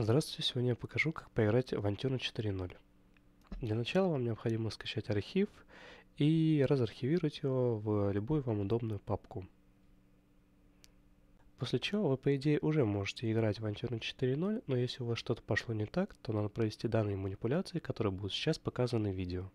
Здравствуйте, сегодня я покажу, как поиграть в Антюна 4.0. Для начала вам необходимо скачать архив и разархивировать его в любую вам удобную папку. После чего вы, по идее, уже можете играть в Антюна 4.0, но если у вас что-то пошло не так, то надо провести данные манипуляции, которые будут сейчас показаны в видео.